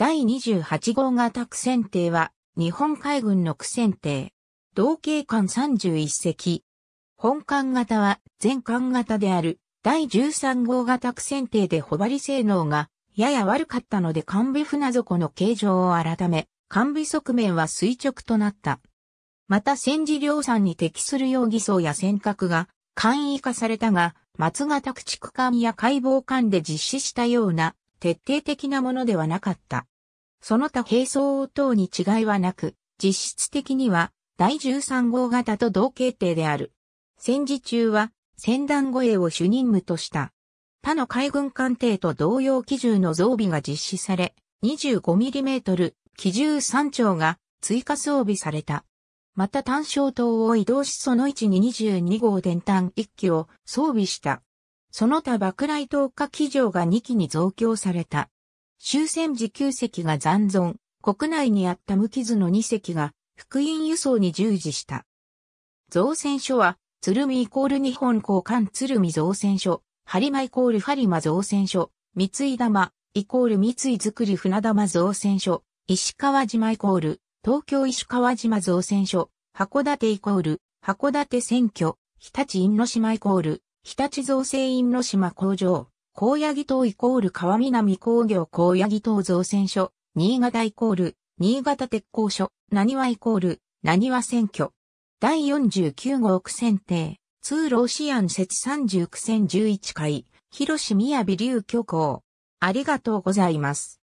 第28号型苦戦艇は、日本海軍の苦戦艇。同型艦31隻。本艦型は全艦型である第13号型苦戦艇でほばり性能がやや悪かったので艦尾船底の形状を改め、艦尾側面は垂直となった。また戦時量産に適するよう偽装や尖閣が簡易化されたが、松型駆逐艦や解剖艦で実施したような徹底的なものではなかった。その他並走等に違いはなく、実質的には第13号型と同型定である。戦時中は戦団護衛を主任務とした。他の海軍艦艇と同様機銃の増備が実施され、25mm 機銃3丁が追加装備された。また単焦灯を移動しその位置に22号電単1機を装備した。その他爆雷投下機場が2機に増強された。終戦時9隻が残存、国内にあった無傷の2隻が、福音輸送に従事した。造船所は、鶴見イコール日本交換鶴見造船所、張間イコール播間造船所、三井玉、イコール三井造り船玉造船所、石川島イコール、東京石川島造船所、函館イコール、函館選挙、日立因島イコール、日立造船因島工場。高野木島イコール川南工業高野木島造船所、新潟イコール、新潟鉄工所、何はイコール、何は選挙。第49号区選定、通路シアン設30区選11回、広島宮城流挙港。ありがとうございます。